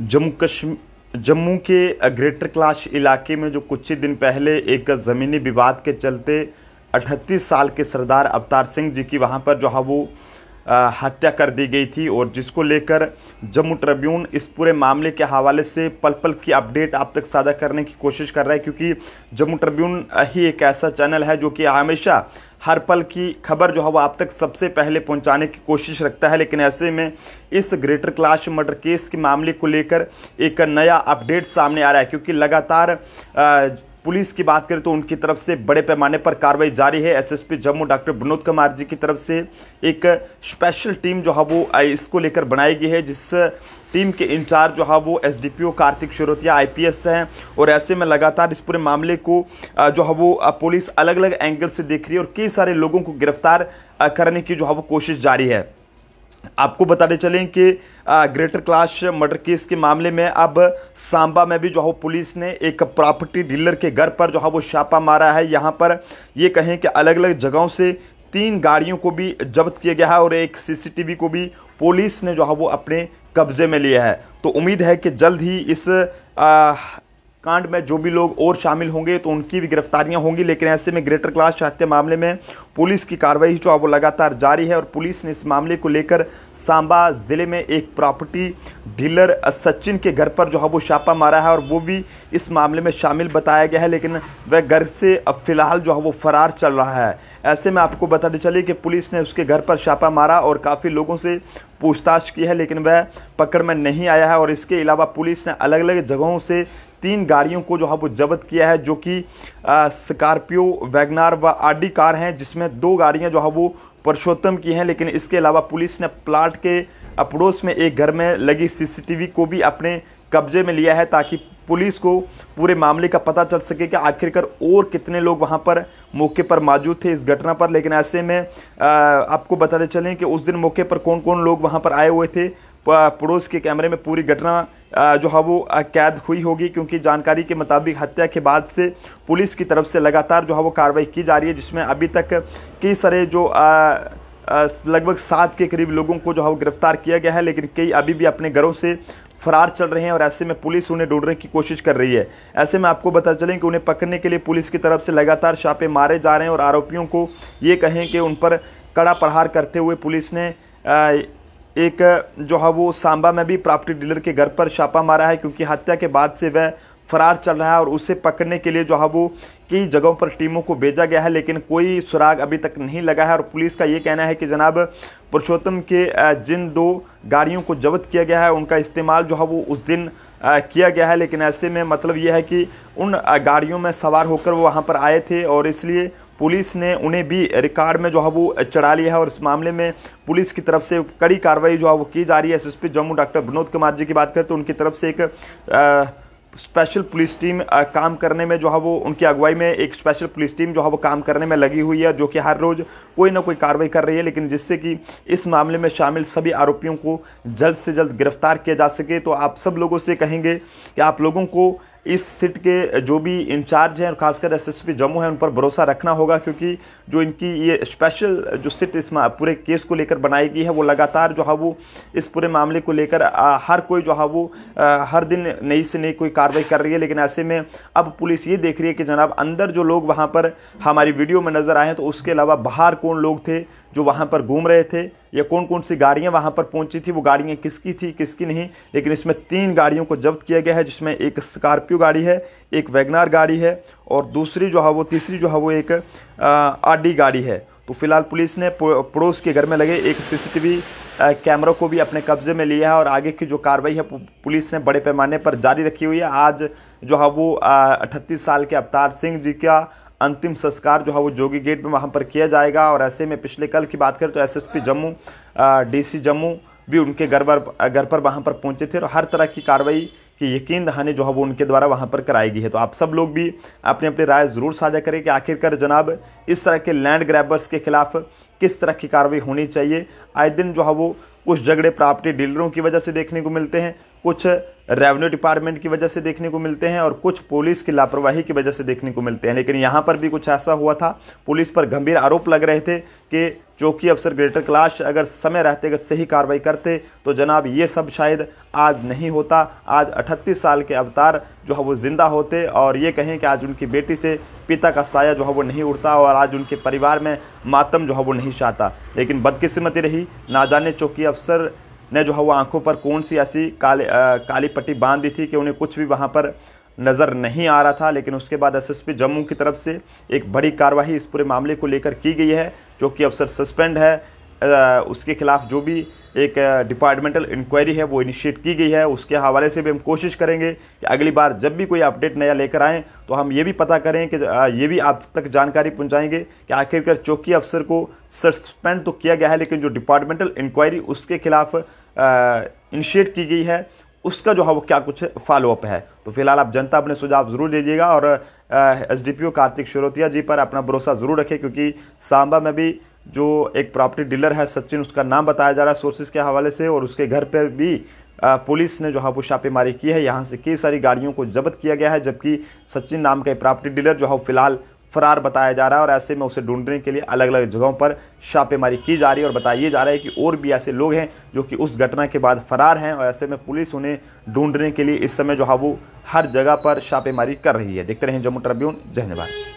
जम्मू कश्मीर जम्मू के greater clash इलाके में जो कुछ ही दिन पहले एक ज़मीनी विवाद के चलते 38 साल के सरदार अवतार सिंह जी की वहाँ पर जो है वो हत्या कर दी गई थी और जिसको लेकर जम्मू ट्रिब्यून इस पूरे मामले के हवाले से पल पल की अपडेट आप तक साझा करने की कोशिश कर रहा है क्योंकि जम्मू ट्रिब्यून ही एक ऐसा चैनल है जो कि हमेशा हर पल की खबर जो है वो आप तक सबसे पहले पहुंचाने की कोशिश रखता है लेकिन ऐसे में इस ग्रेटर क्लाश मर्डर केस के मामले को लेकर एक नया अपडेट सामने आ रहा है क्योंकि लगातार पुलिस की बात करें तो उनकी तरफ से बड़े पैमाने पर कार्रवाई जारी है एसएसपी जम्मू डॉक्टर विनोद कुमार जी की तरफ से एक स्पेशल टीम जो है वो इसको लेकर बनाई गई है जिस टीम के इंचार्ज जो है वो एसडीपीओ कार्तिक शिरोतिया आईपीएस हैं और ऐसे में लगातार इस पूरे मामले को जो है वो पुलिस अलग अलग एंगल से देख रही है और कई सारे लोगों को गिरफ्तार करने की जो है वो कोशिश जारी है आपको बताने चलें कि ग्रेटर क्लास मर्डर केस के मामले में अब सांबा में भी जो है पुलिस ने एक प्रॉपर्टी डीलर के घर पर जो है वो छापा मारा है यहाँ पर ये कहें कि अलग अलग जगहों से तीन गाड़ियों को भी जब्त किया गया है और एक सीसीटीवी को भी पुलिस ने जो है वो अपने कब्जे में लिया है तो उम्मीद है कि जल्द ही इस आ, कांड में जो भी लोग और शामिल होंगे तो उनकी भी गिरफ्तारियां होंगी लेकिन ऐसे में ग्रेटर क्लास हत्या मामले में पुलिस की कार्रवाई जो है वो लगातार जारी है और पुलिस ने इस मामले को लेकर सांबा ज़िले में एक प्रॉपर्टी डीलर सचिन के घर पर जो है वो छापा मारा है और वो भी इस मामले में शामिल बताया गया है लेकिन वह घर से अब फिलहाल जो है वो फरार चल रहा है ऐसे में आपको बताने चले कि पुलिस ने उसके घर पर छापा मारा और काफ़ी लोगों से पूछताछ की है लेकिन वह पकड़ में नहीं आया है और इसके अलावा पुलिस ने अलग अलग जगहों से तीन गाड़ियों को जो है हाँ वो जब्त किया है जो कि स्कॉर्पियो वैगनार व आडी कार हैं जिसमें दो गाड़ियां जो है हाँ वो पुरुषोत्तम की हैं लेकिन इसके अलावा पुलिस ने प्लाट के अप्रोच में एक घर में लगी सीसीटीवी को भी अपने कब्जे में लिया है ताकि पुलिस को पूरे मामले का पता चल सके कि आखिरकार और कितने लोग वहां पर मौके पर मौजूद थे इस घटना पर लेकिन ऐसे में आपको बताते चलें कि उस दिन मौके पर कौन कौन लोग वहां पर आए हुए थे पड़ोस के कैमरे में पूरी घटना जो है वो कैद हुई होगी क्योंकि जानकारी के मुताबिक हत्या के बाद से पुलिस की तरफ से लगातार जो है वो कार्रवाई की जा रही है जिसमें अभी तक कई सारे जो लगभग सात के करीब लोगों को जो है वो गिरफ्तार किया गया है लेकिन कई अभी भी अपने घरों से फरार चल रहे हैं और ऐसे में पुलिस उन्हें ढूंढने की कोशिश कर रही है ऐसे में आपको बता चलें कि उन्हें पकड़ने के लिए पुलिस की तरफ से लगातार छापे मारे जा रहे हैं और आरोपियों को ये कहें कि उन पर कड़ा प्रहार करते हुए पुलिस ने एक जो है वो सांबा में भी प्रॉपर्टी डीलर के घर पर छापा मारा है क्योंकि हत्या के बाद से वह फरार चल रहा है और उसे पकड़ने के लिए जो है वो कई जगहों पर टीमों को भेजा गया है लेकिन कोई सुराग अभी तक नहीं लगा है और पुलिस का ये कहना है कि जनाब पुरुषोत्तम के जिन दो गाड़ियों को जब्त किया गया है उनका इस्तेमाल जो है वो उस दिन किया गया है लेकिन ऐसे में मतलब ये है कि उन गाड़ियों में सवार होकर वो वहाँ पर आए थे और इसलिए पुलिस ने उन्हें भी रिकॉर्ड में जो है वो चढ़ा लिया है और इस मामले में पुलिस की तरफ से कड़ी कार्रवाई जो है वो की जा रही है एस जम्मू डॉक्टर विनोद कुमार जी की बात करें तो उनकी तरफ से एक स्पेशल पुलिस टीम काम करने में जो है वो उनकी अगुवाई में एक स्पेशल पुलिस टीम जो है वो काम करने में लगी हुई है जो कि हर रोज़ कोई ना कोई कार्रवाई कर रही है लेकिन जिससे कि इस मामले में शामिल सभी आरोपियों को जल्द से जल्द गिरफ्तार किया जा सके तो आप सब लोगों से कहेंगे कि आप लोगों को इस सीट के जो भी इंचार्ज हैं और खासकर एसएसपी जम्मू हैं उन पर भरोसा रखना होगा क्योंकि जो इनकी ये स्पेशल जो सीट इस पूरे केस को लेकर बनाई गई है वो लगातार जो है वो इस पूरे मामले को लेकर हर कोई जो है वो हर दिन नई से नई कोई कार्रवाई कर रही है लेकिन ऐसे में अब पुलिस ये देख रही है कि जनाब अंदर जो लोग वहाँ पर हमारी वीडियो में नज़र आए हैं तो उसके अलावा बाहर कौन लोग थे जो वहाँ पर घूम रहे थे या कौन कौन सी गाड़ियाँ वहाँ पर पहुँची थी वो गाड़ियाँ किसकी थी किसकी नहीं लेकिन इसमें तीन गाड़ियों को जब्त किया गया है जिसमें एक स्कॉर्पियो गाड़ी है एक वैगनार गाड़ी है और दूसरी जो है वो तीसरी जो है वो एक आर गाड़ी है तो फिलहाल पुलिस ने पड़ोस के घर में लगे एक सीसीटीवी कैमरों को भी अपने कब्जे में लिया है और आगे की जो कार्रवाई है पुलिस ने बड़े पैमाने पर जारी रखी हुई है आज जो है वो अठत्तीस साल के अवतार सिंह जी का अंतिम संस्कार जो है वो जोगी गेट में वहाँ पर किया जाएगा और ऐसे में पिछले कल की बात करें तो एसएसपी जम्मू डीसी जम्मू भी उनके घर पर घर पर वहाँ पर पहुँचे थे और हर तरह की कार्रवाई की यकीन दहानी जो है वो उनके द्वारा वहाँ पर कराई गई है तो आप सब लोग भी अपनी अपनी राय ज़रूर साझा करें कि आखिरकार जनाब इस तरह के लैंड ग्रैबर्स के खिलाफ किस तरह की कार्रवाई होनी चाहिए आए दिन जो है वो कुछ झगड़े प्रॉपर्टी डीलरों की वजह से देखने को मिलते हैं कुछ रेवेन्यू डिपार्टमेंट की वजह से देखने को मिलते हैं और कुछ पुलिस की लापरवाही की वजह से देखने को मिलते हैं लेकिन यहाँ पर भी कुछ ऐसा हुआ था पुलिस पर गंभीर आरोप लग रहे थे कि चौकी अफसर ग्रेटर क्लास अगर समय रहते अगर सही कार्रवाई करते तो जनाब ये सब शायद आज नहीं होता आज अठतीस साल के अवतार जो है वो ज़िंदा होते और ये कहें कि आज उनकी बेटी से पिता का साया जो है वो नहीं उड़ता और आज उनके परिवार में मातम जो है वो नहीं चाहता लेकिन बदकिस्मती रही ना जाने चौकी अफसर ने जो है वो आंखों पर कौन सी ऐसी काले आ, काली पट्टी बांध दी थी कि उन्हें कुछ भी वहाँ पर नज़र नहीं आ रहा था लेकिन उसके बाद एसएसपी जम्मू की तरफ से एक बड़ी कार्रवाई इस पूरे मामले को लेकर की गई है जो कि अफसर सस्पेंड है आ, उसके खिलाफ जो भी एक डिपार्टमेंटल इंक्वायरी है वो इनिशिएट की गई है उसके हवाले से भी हम कोशिश करेंगे कि अगली बार जब भी कोई अपडेट नया लेकर आएँ तो हम ये भी पता करें कि ये भी आप तक जानकारी पहुँचाएँगे कि आखिरकार चौकी अफसर को सस्पेंड तो किया गया है लेकिन जो डिपार्टमेंटल इंक्वायरी उसके खिलाफ इनिशिएट की गई है उसका जो है वो क्या कुछ फॉलोअप है तो फिलहाल आप जनता अपने सुझाव जरूर दीजिएगा और S D P O Kartik Sharotia ji पर अपना भरोसा जरूर रखें क्योंकि सांबा में भी जो एक प्रॉपर्टी डीलर है सचिन उसका नाम बताया जा रहा है सोर्सेज के हवाले से और उसके घर पर भी पुलिस ने जो है वो छापेमारी की है यहाँ से कई सारी गाड़ियों को जब्त किया गया है जबकि सचिन नाम का प्रॉपर्टी डीलर जो है फिलहाल फरार बताया जा रहा है और ऐसे में उसे ढूंढने के लिए अलग अलग जगहों पर छापेमारी की जा रही है और बताइए जा रहा है कि और भी ऐसे लोग हैं जो कि उस घटना के बाद फरार हैं और ऐसे में पुलिस उन्हें ढूंढने के लिए इस समय जो है वो हर जगह पर छापेमारी कर रही है देखते रहें जम्मू ट्रिब्यून धन्यवाद